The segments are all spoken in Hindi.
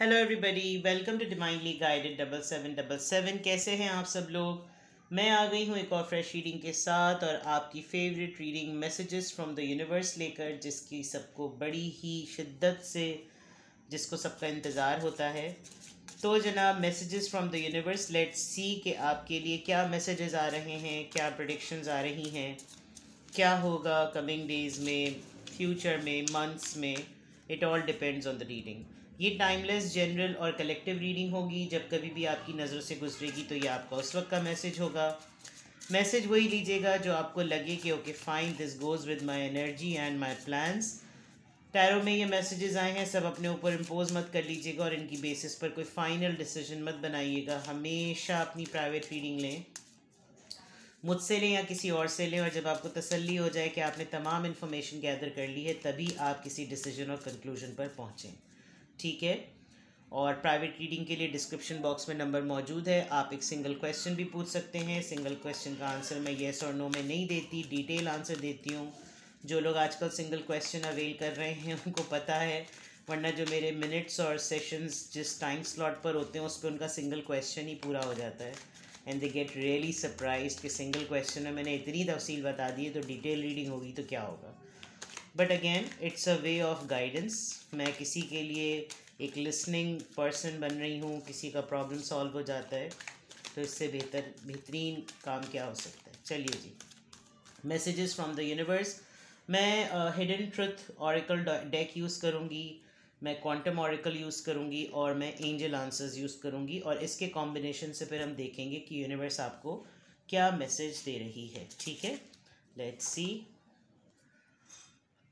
हेलो एवरीबॉडी वेलकम टू डिमाइनली guided double seven double seven कैसे हैं आप सब लोग मैं आ गई हूँ एक और फ्रेश रीडिंग के साथ और आपकी favourite reading messages from the universe लेकर जिसकी सबको बड़ी ही शिद्दत से जिसको सबका इंतज़ार होता है तो जनाब messages from the universe let's see कि आपके लिए क्या मैसेजेस आ रहे हैं क्या प्रडिक्शंस आ रही हैं क्या होगा कमिंग डेज़ में फ्यूचर में मंथ्स में it all depends on the reading ये टाइमलेस जनरल और कलेक्टिव रीडिंग होगी जब कभी भी आपकी नज़रों से गुजरेगी तो ये आपका उस वक्त का मैसेज होगा मैसेज वही लीजिएगा जो आपको लगे कि okay fine this goes with my energy and my plans tarot में ये मैसेजेस आए हैं सब अपने ऊपर इम्पोज मत कर लीजिएगा और इनकी बेसिस पर कोई फाइनल डिसीजन मत बनाइएगा हमेशा अपनी प्राइवेट रीडिंग लें मुझसे लें या किसी और से लें और जब आपको तसल्ली हो जाए कि आपने तमाम इन्फॉर्मेशन गैदर कर ली है तभी आप किसी डिसीजन और कंक्लूजन पर पहुँचें ठीक है और प्राइवेट रीडिंग के लिए डिस्क्रिप्शन बॉक्स में नंबर मौजूद है आप एक सिंगल क्वेश्चन भी पूछ सकते हैं सिंगल क्वेश्चन का आंसर मैं येस और नो में नहीं देती डिटेल आंसर देती हूँ जो लोग आजकल सिंगल क्वेश्चन अवेल कर रहे हैं उनको पता है वरना जो मेरे मिनट्स और सेशंस जिस टाइम स्लॉट पर होते हैं उस पर उनका सिंगल क्वेश्चन ही पूरा हो जाता है and they get really surprise कि सिंगल क्वेश्चन में मैंने इतनी तफसील बता दी है तो डिटेल रीडिंग होगी तो क्या होगा but again it's a way of guidance मैं किसी के लिए एक लिसनिंग पर्सन बन रही हूँ किसी का प्रॉब्लम सॉल्व हो जाता है तो इससे बेहतर बेहतरीन काम क्या हो सकता है चलिए जी मैसेजेस फ्रॉम द यूनिवर्स मैं hidden truth oracle deck use करूँगी मैं क्वांटम ऑरिकल यूज़ करूँगी और मैं एंजल आंसर्स यूज़ करूँगी और इसके कॉम्बिनेशन से फिर हम देखेंगे कि यूनिवर्स आपको क्या मैसेज दे रही है ठीक है लेट्स सी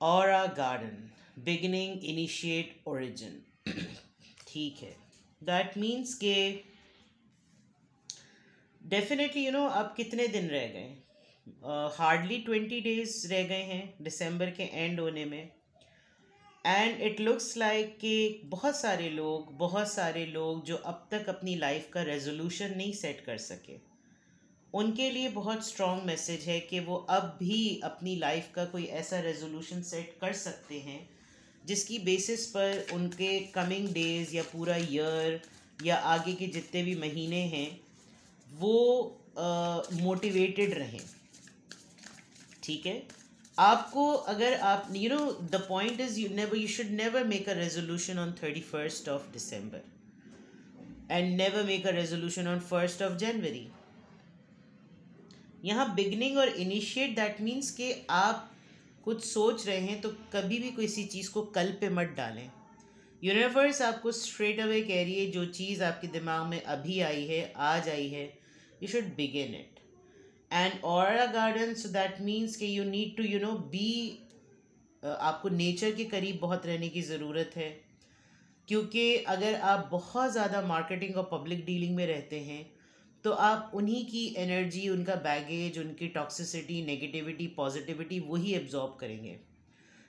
और गार्डन बिगनिंग इनिशिएट ओरिजिन ठीक है दैट मीन्स के डेफिनेटली यू नो अब कितने दिन रह गए हार्डली ट्वेंटी डेज रह गए हैं दिसंबर के एंड होने में एंड इट लुक्स लाइक कि बहुत सारे लोग बहुत सारे लोग जो अब तक अपनी लाइफ का रेजोल्यूशन नहीं सेट कर सके उनके लिए बहुत स्ट्रॉन्ग मैसेज है कि वो अब भी अपनी लाइफ का कोई ऐसा रेजोल्यूशन सेट कर सकते हैं जिसकी बेसिस पर उनके कमिंग डेज़ या पूरा ईयर या आगे के जितने भी महीने हैं वो मोटिवेटेड uh, रहें ठीक है आपको अगर आप you know the point is you never you should never make a resolution on thirty first of December and never make a resolution on first of January यहाँ बिगनिंग और इनिशिएट दैट मीन्स कि आप कुछ सोच रहे हैं तो कभी भी किसी चीज़ को कल पे मत डालें यूनिवर्स आपको स्ट्रेट अवे कह रही है जो चीज़ आपके दिमाग में अभी आई है आज आई है you should begin it and और गार्डन सो दैट मीन्स कि you need to you know be आपको नेचर के करीब बहुत रहने की ज़रूरत है क्योंकि अगर आप बहुत ज़्यादा मार्केटिंग और पब्लिक डीलिंग में रहते हैं तो आप उन्हीं की एनर्जी उनका बैगेज उनकी टॉक्सिसिटी नेगेटिविटी पॉजिटिविटी वही एब्जॉर्ब करेंगे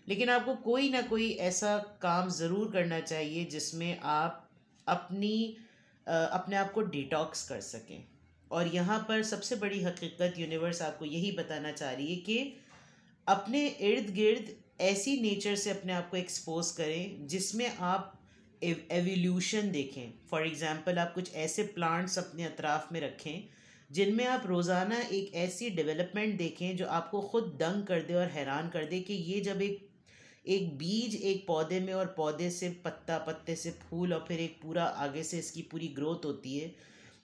लेकिन आपको कोई ना कोई ऐसा काम ज़रूर करना चाहिए जिसमें आप अपनी अपने आप को डिटॉक्स कर सकें और यहाँ पर सबसे बड़ी हकीकत यूनिवर्स आपको यही बताना चाह रही है कि अपने इर्द गिर्द ऐसी नेचर से अपने आप को एक्सपोज करें जिसमें आप एवोल्यूशन देखें फॉर एग्ज़ाम्पल आप कुछ ऐसे प्लांट्स अपने अतराफ़ में रखें जिनमें आप रोज़ाना एक ऐसी डेवलपमेंट देखें जो आपको ख़ुद दंग कर दे और हैरान कर दे कि ये जब एक एक बीज एक पौधे में और पौधे से पत्ता पत्ते से फूल और फिर एक पूरा आगे से इसकी पूरी ग्रोथ होती है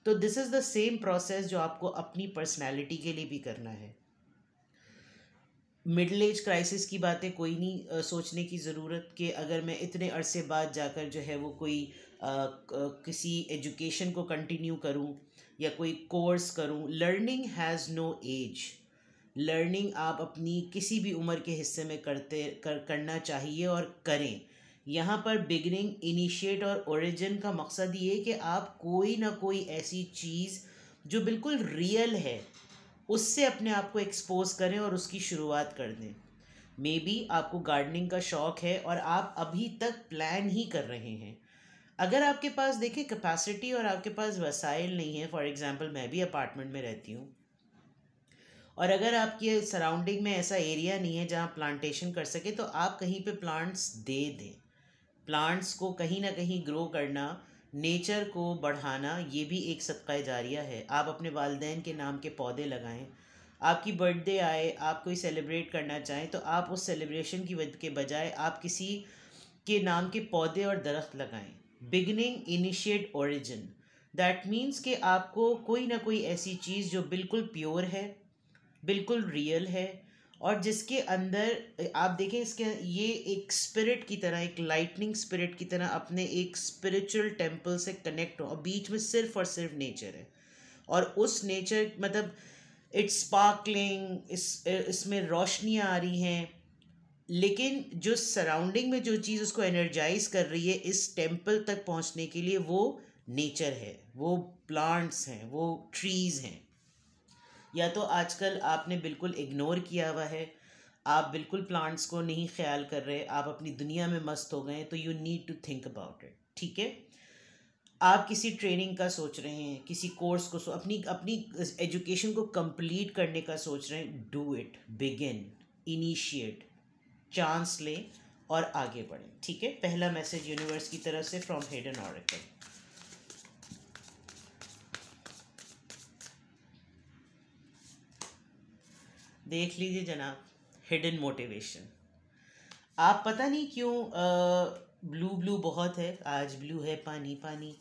तो this is the same process जो आपको अपनी पर्सनैलिटी के लिए भी करना है मिडल एज क्राइसिस की बातें कोई नहीं सोचने की ज़रूरत कि अगर मैं इतने अरसे बाद जाकर जो है वो कोई आ, किसी एजुकेशन को कंटिन्यू करूं या कोई कोर्स करूं learning has no age learning आप अपनी किसी भी उम्र के हिस्से में करते कर करना चाहिए और करें यहाँ पर बिगनिंग इनिशिएट और ओरिजिन का मकसद ये कि आप कोई ना कोई ऐसी चीज़ जो बिल्कुल रियल है उससे अपने आप को एक्सपोज करें और उसकी शुरुआत कर दें मे बी आपको गार्डनिंग का शौक़ है और आप अभी तक प्लान ही कर रहे हैं अगर आपके पास देखें कैपेसिटी और आपके पास वसाइल नहीं है फॉर एग्ज़ाम्पल मैं भी अपार्टमेंट में रहती हूँ और अगर आपके सराउंडिंग में ऐसा एरिया नहीं है जहाँ प्लांटेशन कर सके तो आप कहीं पे प्लांट्स दे दें प्लांट्स को कहीं ना कहीं ग्रो करना नेचर को बढ़ाना ये भी एक सदका जारिया है आप अपने वालदेन के नाम के पौधे लगाएं आपकी बर्थडे आए आप कोई सेलिब्रेट करना चाहें तो आप उस सेलिब्रेशन की वजह के बजाय आप किसी के नाम के पौधे और दरख्त लगाएं beginning initiate origin that means कि आपको कोई ना कोई ऐसी चीज़ जो बिल्कुल प्योर है बिल्कुल रियल है और जिसके अंदर आप देखें इसके ये एक स्पिरिट की तरह एक लाइटनिंग स्पिरिट की तरह अपने एक स्पिरिचुअल टेम्पल से कनेक्ट हो और बीच में सिर्फ और सिर्फ नेचर है और उस नेचर मतलब इट्स स्पार्कलिंग इस इसमें रोशनियाँ आ रही हैं लेकिन जो सराउंडिंग में जो चीज़ उसको एनर्जाइज कर रही है इस टेम्पल तक पहुँचने के लिए वो नेचर है वो प्लांट्स हैं वो ट्रीज़ हैं या तो आजकल आपने बिल्कुल इग्नोर किया हुआ है आप बिल्कुल प्लांट्स को नहीं ख्याल कर रहे आप अपनी दुनिया में मस्त हो गए तो you need to think about it ठीक है आप किसी ट्रेनिंग का सोच रहे हैं किसी कोर्स को अपनी अपनी एजुकेशन को कंप्लीट करने का सोच रहे हैं do it begin initiate chance लें और आगे बढ़ें ठीक है पहला मैसेज यूनिवर्स की तरफ से फ्रॉम हेड एंड ऑरिकल देख लीजिए जनाब हिडन मोटिवेशन आप पता नहीं क्यों ब्लू ब्लू बहुत है आज ब्लू है पानी पानी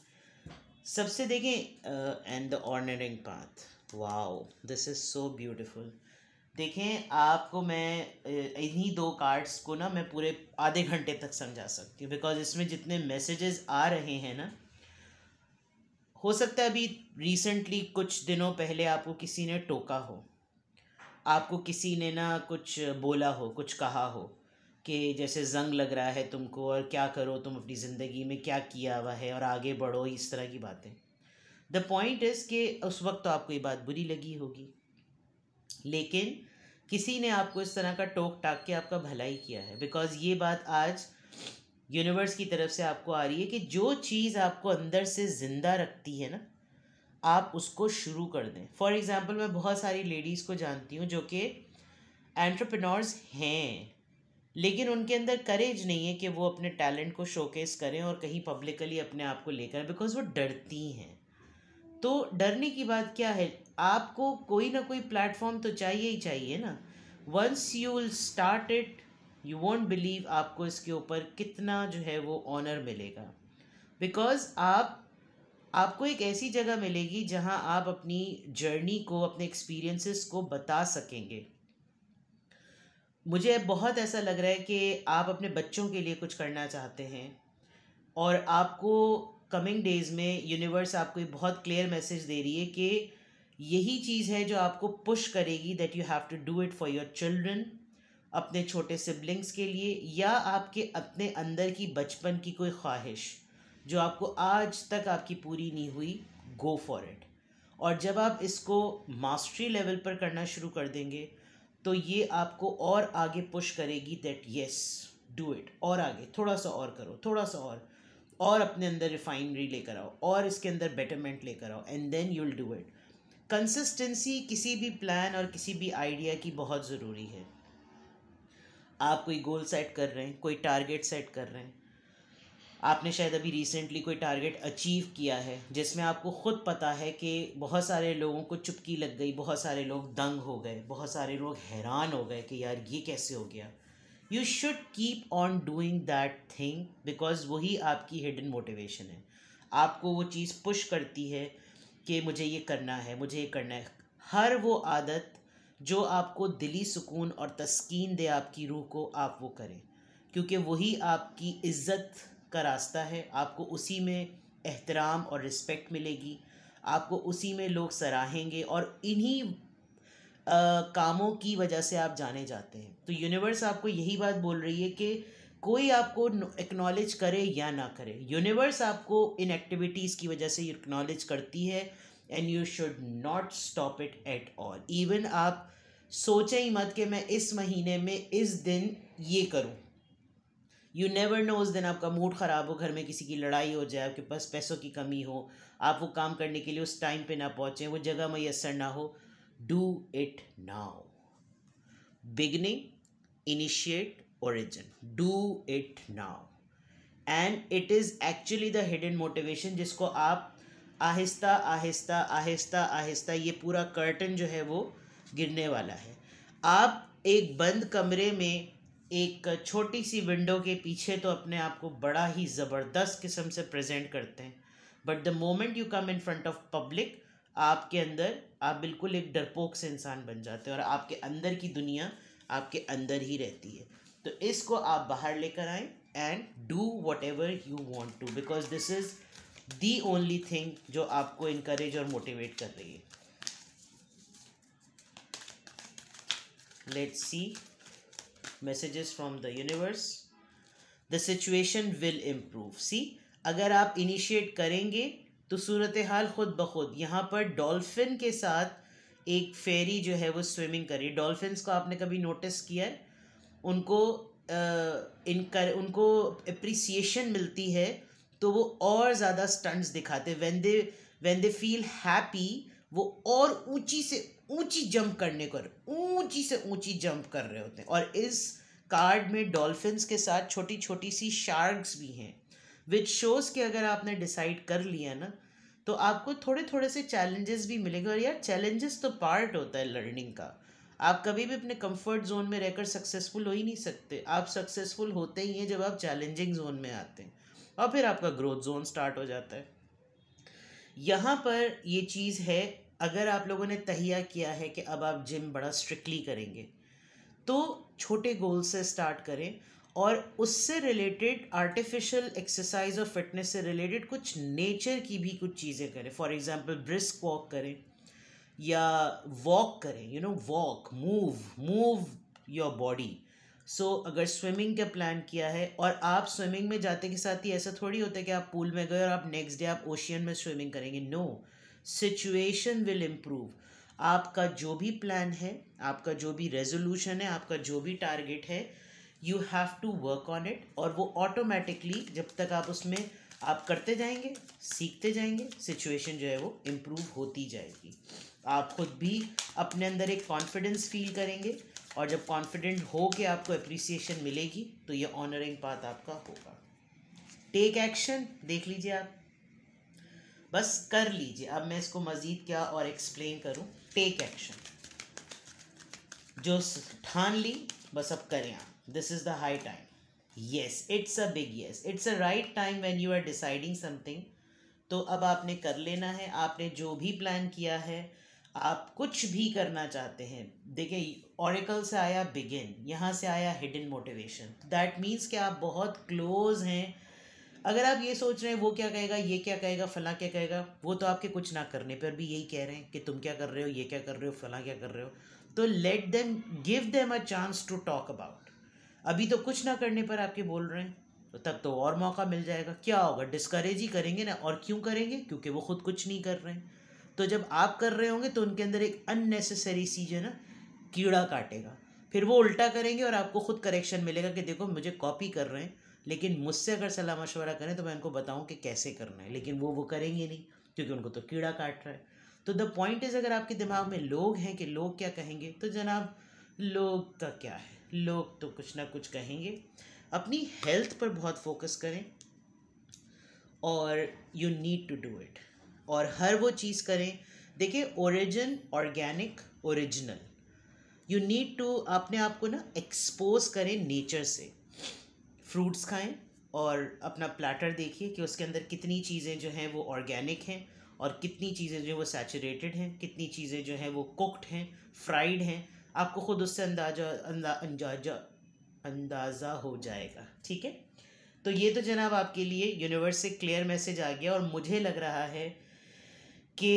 सबसे देखें and the honouring path wow this is so beautiful देखें आपको मैं इन्हीं दो कार्ड्स को ना मैं पूरे आधे घंटे तक समझा सकती हूँ बिकॉज इसमें जितने मैसेजेस आ रहे हैं ना हो सकता है अभी रिसेंटली कुछ दिनों पहले आपको किसी ने टोका हो आपको किसी ने ना कुछ बोला हो कुछ कहा हो कि जैसे जंग लग रहा है तुमको और क्या करो तुम अपनी ज़िंदगी में क्या किया हुआ है और आगे बढ़ो इस तरह की बातें द पॉइंट इज़ कि उस वक्त तो आपको ये बात बुरी लगी होगी लेकिन किसी ने आपको इस तरह का टोक टाक के आपका भलाई किया है बिकॉज ये बात आज यूनिवर्स की तरफ से आपको आ रही है कि जो चीज़ आपको अंदर से ज़िंदा रखती है ना आप उसको शुरू कर दें फॉर एग्ज़ाम्पल मैं बहुत सारी लेडीज़ को जानती हूँ जो कि एंट्रप्रनोर्स हैं लेकिन उनके अंदर करेज नहीं है कि वो अपने टैलेंट को शोकेस करें और कहीं पब्लिकली अपने आप को लेकर बिकॉज वो डरती हैं तो डरने की बात क्या है आपको कोई ना कोई प्लेटफॉर्म तो चाहिए ही चाहिए ना once you will start it you won't believe आपको इसके ऊपर कितना जो है वो ऑनर मिलेगा बिकॉज आप आपको एक ऐसी जगह मिलेगी जहां आप अपनी जर्नी को अपने एक्सपीरियंसेस को बता सकेंगे मुझे बहुत ऐसा लग रहा है कि आप अपने बच्चों के लिए कुछ करना चाहते हैं और आपको कमिंग डेज़ में यूनिवर्स आपको एक बहुत क्लियर मैसेज दे रही है कि यही चीज़ है जो आपको पुश करेगी that you have to do it for your children अपने छोटे सिबलिंग्स के लिए या आपके अपने अंदर की बचपन की कोई ख्वाहिश जो आपको आज तक आपकी पूरी नहीं हुई गो फॉर इट और जब आप इसको मास्टरी लेवल पर करना शुरू कर देंगे तो ये आपको और आगे पुश करेगी दैट येस डू इट और आगे थोड़ा सा और करो थोड़ा सा और और अपने अंदर रिफाइनरी लेकर आओ और इसके अंदर बेटरमेंट लेकर आओ and then you will do it consistency किसी भी प्लान और किसी भी आइडिया की बहुत ज़रूरी है आप कोई गोल सेट कर रहे हैं कोई टारगेट सेट कर रहे हैं आपने शायद अभी रिसेंटली कोई टारगेट अचीव किया है जिसमें आपको खुद पता है कि बहुत सारे लोगों को चुपकी लग गई बहुत सारे लोग दंग हो गए बहुत सारे लोग हैरान हो गए कि यार ये कैसे हो गया you should keep on doing that thing because वही आपकी हिडन मोटिवेशन है आपको वो चीज़ पुश करती है कि मुझे ये करना है मुझे ये करना है हर वो आदत जो आपको दिली सुकून और तस्कीन दे आपकी रूह को आप वो करें क्योंकि वही आपकी इज़्ज़त का रास्ता है आपको उसी में एहतराम और रिस्पेक्ट मिलेगी आपको उसी में लोग सराहेंगे और इन्हीं कामों की वजह से आप जाने जाते हैं तो यूनिवर्स आपको यही बात बोल रही है कि कोई आपको एक्नॉलेज करे या ना करे यूनिवर्स आपको इन एक्टिविटीज़ की वजह से एक्नॉलेज करती है and you should not stop it at all even आप सोचें ही मत कि मैं इस महीने में इस दिन ये करूँ यू नेवर नो उस दिन आपका मूड ख़राब हो घर में किसी की लड़ाई हो जाए आपके पास पैसों की कमी हो आप वो काम करने के लिए उस टाइम पे ना पहुँचें वो जगह मैसर ना हो do it now beginning initiate origin do it now and it is actually the hidden motivation जिसको आप आहिस्ता आहिस्ता आहिस्ता आहिस्ता ये पूरा कर्टन जो है वो गिरने वाला है आप एक बंद कमरे में एक छोटी सी विंडो के पीछे तो अपने आप को बड़ा ही ज़बरदस्त किस्म से प्रेजेंट करते हैं but the moment you come in front of public आपके अंदर आप बिल्कुल एक डरपोक से इंसान बन जाते हैं और आपके अंदर की दुनिया आपके अंदर ही रहती है तो इसको आप बाहर लेकर आएँ and do whatever you want to because this is the only thing जो आपको इनक्रेज और मोटिवेट कर रही है let's see messages from the universe the situation will improve see अगर आप इनिशिएट करेंगे तो सूरत हाल खुद ब खुद यहाँ पर डॉल्फिन के साथ एक फेरी जो है वो स्विमिंग करी डॉल्फिन्स को आपने कभी नोटिस किया है उनको इन कर उनको अप्रिसिएशन मिलती है तो वो और ज़्यादा स्टंट्स दिखाते when they when they feel happy वो और ऊंची से ऊंची जंप करने को ऊंची से ऊंची जंप कर रहे होते हैं और इस कार्ड में डॉल्फिन्स के साथ छोटी छोटी सी शार्क्स भी हैं विच शोज़ के अगर आपने डिसाइड कर लिया ना तो आपको थोड़े थोड़े से चैलेंजेस भी मिलेंगे और यार चैलेंजेस तो पार्ट होता है लर्निंग का आप कभी भी अपने कंफर्ट जोन में रहकर सक्सेसफुल हो ही नहीं सकते आप सक्सेसफुल होते ही हैं जब आप चैलेंजिंग जोन में आते हैं और फिर आपका ग्रोथ जोन स्टार्ट हो जाता है यहाँ पर ये चीज़ है अगर आप लोगों ने तहिया किया है कि अब आप जिम बड़ा स्ट्रिक्टली करेंगे तो छोटे गोल से स्टार्ट करें और उससे रिलेटेड आर्टिफिशियल एक्सरसाइज और फिटनेस से रिलेटेड कुछ नेचर की भी कुछ चीज़ें करें फॉर एग्ज़ाम्पल ब्रिस्क वॉक करें या वॉक करें you know walk move move your body so अगर स्विमिंग का प्लान किया है और आप स्विमिंग में जाते के साथ ही ऐसा थोड़ी होता है कि आप पूल में गए और आप नेक्स्ट डे आप ओशियन में स्विमिंग करेंगे नो सिचुएशन विल इम्प्रूव आपका जो भी प्लान है आपका जो भी रेजोल्यूशन है आपका जो भी टारगेट है you have to work on it और वो ऑटोमेटिकली जब तक आप उसमें आप करते जाएंगे सीखते जाएंगे सिचुएशन जो है वो इम्प्रूव होती जाएगी आप खुद भी अपने अंदर एक कॉन्फिडेंस फील करेंगे और जब कॉन्फिडेंट हो के आपको अप्रिसिएशन मिलेगी तो ये ऑनरिंग पाथ आपका होगा टेक एक्शन देख लीजिए आप बस कर लीजिए अब मैं इसको मज़ीद क्या और एक्सप्लेन करूँ टेक एक्शन जो ठान ली बस अब करें आप this is the high time yes it's a big yes it's a right time when you are deciding something तो अब आपने कर लेना है आपने जो भी प्लान किया है आप कुछ भी करना चाहते हैं देखिए ऑरिकल से आया बिगिन यहाँ से आया हिडन मोटिवेशन दैट मीन्स कि आप बहुत क्लोज हैं अगर आप ये सोच रहे हैं वो क्या कहेगा ये क्या कहेगा फला क्या कहेगा वो तो आपके कुछ ना करने पर भी यही कह रहे हैं कि तुम क्या कर रहे हो ये क्या कर रहे हो फला क्या कर रहे हो तो let them give them a chance to talk about अभी तो कुछ ना करने पर आपके बोल रहे हैं तो तब तो और मौका मिल जाएगा क्या होगा डिस्करेज ही करेंगे ना और क्यों करेंगे क्योंकि वो खुद कुछ नहीं कर रहे हैं तो जब आप कर रहे होंगे तो उनके अंदर एक अननेसेसरी सी जो है ना कीड़ा काटेगा फिर वो उल्टा करेंगे और आपको खुद करेक्शन मिलेगा कि देखो मुझे कॉपी कर रहे हैं लेकिन मुझसे अगर सलाह मशवरा करें तो मैं उनको बताऊं कि कैसे करना है लेकिन वो वो करेंगे नहीं क्योंकि उनको तो कीड़ा काट रहा है तो द पॉइंट इज़ अगर आपके दिमाग में लोग हैं कि लोग क्या कहेंगे तो जनाब लोग का तो क्या है लोग तो कुछ ना कुछ कहेंगे अपनी हेल्थ पर बहुत फोकस करें और you need to do it और हर वो चीज़ करें देखिए origin organic original you need to अपने आप को ना एक्सपोज करें नेचर से फ्रूट्स खाएं और अपना प्लेटर देखिए कि उसके अंदर कितनी चीज़ें जो हैं वो ऑर्गेनिक हैं और कितनी चीज़ें जो हैं वो सैचुरेटेड हैं कितनी चीज़ें जो हैं वो कुकड हैं फ्राइड हैं आपको ख़ुद उससे अंदाजा अंदा अंदाजा अंदाज़ा हो जाएगा ठीक है तो ये तो जनाब आपके लिए यूनिवर्स से क्लियर मैसेज आ गया और मुझे लग रहा है कि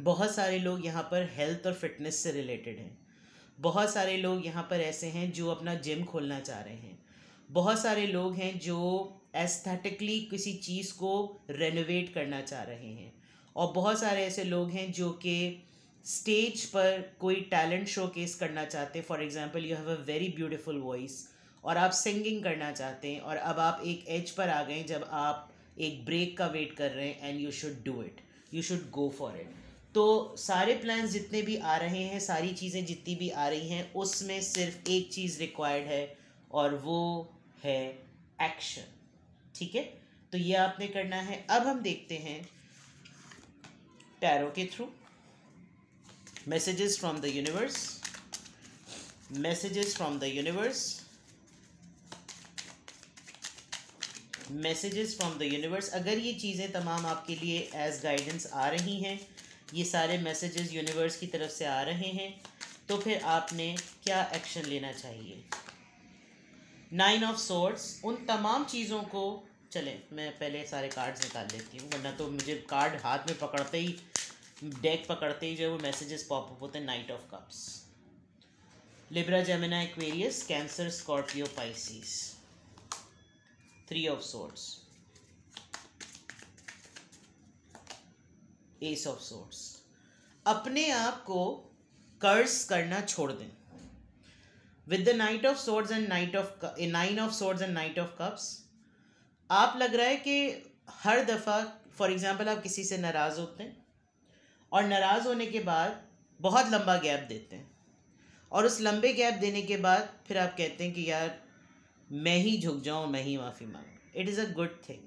बहुत सारे लोग यहाँ पर हेल्थ और फिटनेस से रिलेटेड हैं बहुत सारे लोग यहाँ पर ऐसे हैं जो अपना जिम खोलना चाह रहे हैं बहुत सारे लोग हैं जो एस्थेटिकली किसी चीज़ को रेनोवेट करना चाह रहे हैं और बहुत सारे ऐसे लोग हैं जो कि स्टेज पर कोई टैलेंट शो केस करना चाहते हैं for example you have a very beautiful voice और आप सिंगिंग करना चाहते हैं और अब आप एक एज पर आ गए जब आप एक ब्रेक का वेट कर रहे हैं and you should do it you should go for it तो सारे प्लान जितने भी आ रहे हैं सारी चीज़ें जितनी भी आ रही हैं उसमें सिर्फ एक चीज़ रिक्वायर्ड है और वो है एक्शन ठीक है तो ये आपने करना है अब हम देखते हैं टैरो के through messages from the universe messages from the universe messages from the universe अगर ये चीज़ें तमाम आपके लिए एज गाइडेंस आ रही हैं ये सारे मैसेजेस यूनिवर्स की तरफ से आ रहे हैं तो फिर आपने क्या एक्शन लेना चाहिए नाइन ऑफ सोर्ट्स उन तमाम चीज़ों को चलें मैं पहले सारे कार्ड्स निकाल लेती हूँ वरना तो मुझे कार्ड हाथ में पकड़ते ही डेक पकड़ते ही जो है वो मैसेजेस पॉपअप होते हैं knight of cups Libra Gemini Aquarius Cancer Scorpio Pisces three of swords ace of swords अपने आप को कर्स करना छोड़ दें with the knight of swords and knight of nine of swords and knight of cups आप लग रहा है कि हर दफ़ा फॉर एग्ज़ाम्पल आप किसी से नाराज़ होते हैं और नाराज़ होने के बाद बहुत लंबा गैप देते हैं और उस लंबे गैप देने के बाद फिर आप कहते हैं कि यार मैं ही झुक जाऊँ मैं ही माफ़ी मांगूँ it is a good thing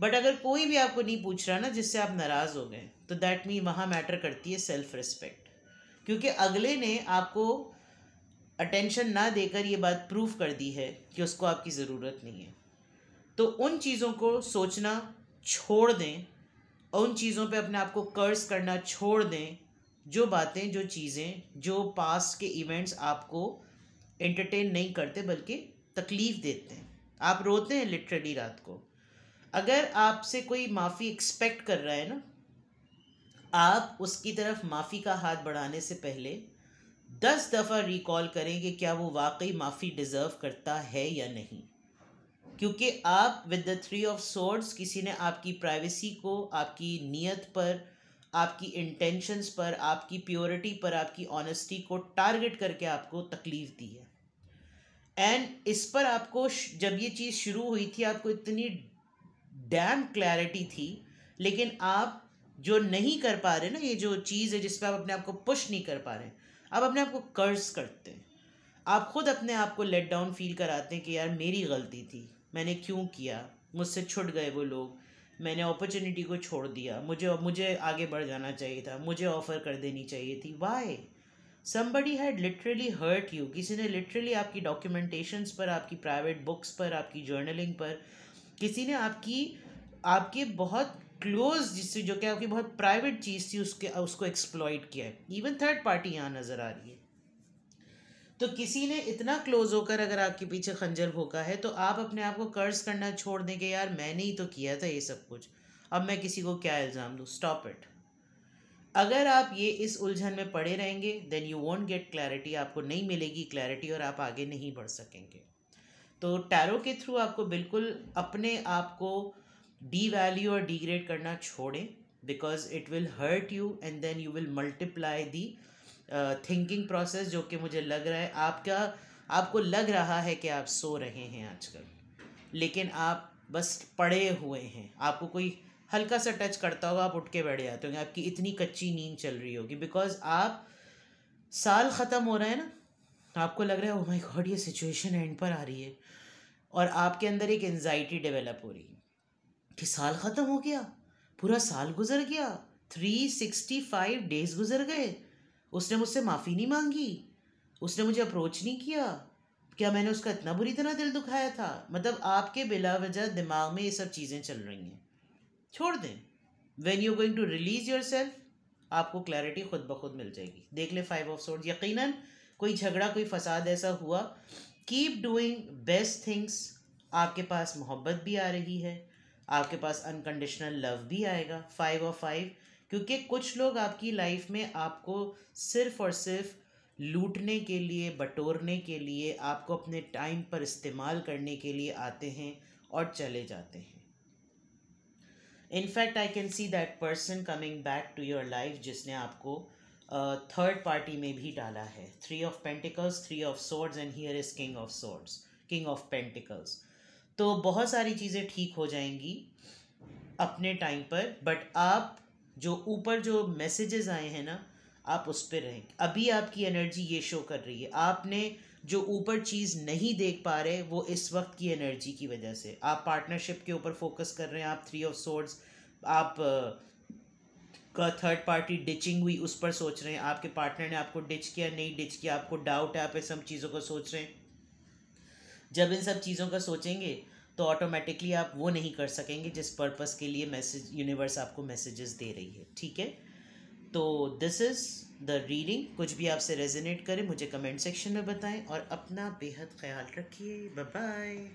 but अगर कोई भी आपको नहीं पूछ रहा ना जिससे आप नाराज़ हो गए तो दैट मीन वहाँ मैटर करती है सेल्फ रिस्पेक्ट क्योंकि अगले ने आपको अटेंशन ना देकर ये बात प्रूव कर दी है कि उसको आपकी ज़रूरत नहीं है तो उन चीज़ों को सोचना छोड़ दें और उन चीज़ों पे अपने आप को कर्ज करना छोड़ दें जो बातें जो चीज़ें जो पास्ट के इवेंट्स आपको एंटरटेन नहीं करते बल्कि तकलीफ़ देते हैं आप रोते हैं लिटरली रात को अगर आपसे कोई माफ़ी एक्सपेक्ट कर रहा है ना आप उसकी तरफ माफ़ी का हाथ बढ़ाने से पहले दस दफ़ा रिकॉल करें कि क्या वो वाकई माफ़ी डिज़र्व करता है या नहीं क्योंकि आप with the three of swords किसी ने आपकी प्राइवेसी को आपकी नीयत पर आपकी इंटेंशंस पर आपकी प्योरिटी पर आपकी ऑनेस्टी को टारगेट करके आपको तकलीफ़ दी है एंड इस पर आपको जब ये चीज़ शुरू हुई थी आपको इतनी डैम क्लैरिटी थी लेकिन आप जो नहीं कर पा रहे ना ये जो चीज़ है जिस पर आप अपने आप को पुश नहीं कर पा रहे आप अपने आप को कर्ज करते हैं आप खुद अपने आप को लेट डाउन फील कराते हैं कि यार मेरी गलती थी मैंने क्यों किया मुझसे छुट गए वो लोग मैंने अपॉर्चुनिटी को छोड़ दिया मुझे मुझे आगे बढ़ जाना चाहिए था मुझे ऑफ़र कर देनी चाहिए थी why somebody had literally hurt you किसी ने लिटरली आपकी डॉक्यूमेंटेशंस पर आपकी प्राइवेट बुक्स पर आपकी जर्नलिंग पर किसी ने आपकी आपके बहुत क्लोज जिससे जो कि आपकी बहुत प्राइवेट चीज़ थी उसके उसको एक्सप्लॉयड किया है इवन थर्ड पार्टी यहाँ नज़र आ रही है तो किसी ने इतना क्लोज होकर अगर आपके पीछे खंजर भोका है तो आप अपने आप को कर्ज करना छोड़ देंगे यार मैंने ही तो किया था ये सब कुछ अब मैं किसी को क्या इल्ज़ाम दूँ स्टॉप इट अगर आप ये इस उलझन में पड़े रहेंगे then you won't get clarity आपको नहीं मिलेगी क्लैरिटी और आप आगे नहीं बढ़ सकेंगे तो टैरो के थ्रू आपको बिल्कुल अपने आप को डी वैल्यू और डिग्रेड करना छोड़ें because it will hurt you and then you will multiply the thinking process जो कि मुझे लग रहा है आपका आपको लग रहा है कि आप सो रहे हैं आजकल लेकिन आप बस पड़े हुए हैं आपको कोई हल्का सा टच करता होगा आप उठ के बैठ जाते होंगे आपकी इतनी कच्ची नींद चल रही होगी बिकॉज आप साल ख़त्म हो रहा है ना आपको लग रहा है ओ माय गॉड ये सिचुएशन एंड पर आ रही है और आपके अंदर एक एनजाइटी डेवलप हो रही है कि साल ख़त्म हो गया पूरा साल गुजर गया थ्री सिक्सटी फाइव डेज गुजर गए उसने मुझसे माफ़ी नहीं मांगी उसने मुझे अप्रोच नहीं किया क्या मैंने उसका इतना बुरी तरह दिल दुखाया था मतलब आपके बिला वजह दिमाग में ये सब चीज़ें चल रही हैं छोड़ दें when you going to release yourself आपको क्लैरिटी खुद ब खुद मिल जाएगी देख ले फाइव ऑफ सोर्ड यकीन कोई झगड़ा कोई फसाद ऐसा हुआ कीप डूइंग बेस्ट थिंग्स आपके पास मोहब्बत भी आ रही है आपके पास अनकंडीशनल लव भी आएगा फाइव ऑफ फाइव क्योंकि कुछ लोग आपकी लाइफ में आपको सिर्फ और सिर्फ लूटने के लिए बटोरने के लिए आपको अपने टाइम पर इस्तेमाल करने के लिए आते हैं और चले जाते हैं in fact I can see that person coming back to your life जिसने आपको थर्ड uh, पार्टी में भी डाला है three of pentacles three of swords and here is king of swords king of pentacles तो बहुत सारी चीज़ें ठीक हो जाएंगी अपने टाइम पर बट आप जो ऊपर जो मैसेजेस आए हैं ना आप उस पर रहें अभी आपकी एनर्जी ये शो कर रही है आपने जो ऊपर चीज़ नहीं देख पा रहे वो इस वक्त की एनर्जी की वजह से आप पार्टनरशिप के ऊपर फोकस कर रहे हैं आप थ्री ऑफ सोर्ड्स आप uh, का थर्ड पार्टी डिचिंग हुई उस पर सोच रहे हैं आपके पार्टनर ने आपको डिच किया नहीं डिच किया आपको डाउट है आप इन सब चीज़ों को सोच रहे हैं जब इन सब चीज़ों का सोचेंगे तो ऑटोमेटिकली आप वो नहीं कर सकेंगे जिस पर्पज़ के लिए मैसेज यूनिवर्स आपको मैसेजेस दे रही है ठीक है तो दिस इज़ द रीडिंग कुछ भी आपसे रेजोनेट करें मुझे कमेंट सेक्शन में बताएं और अपना बेहद ख्याल रखिए बाय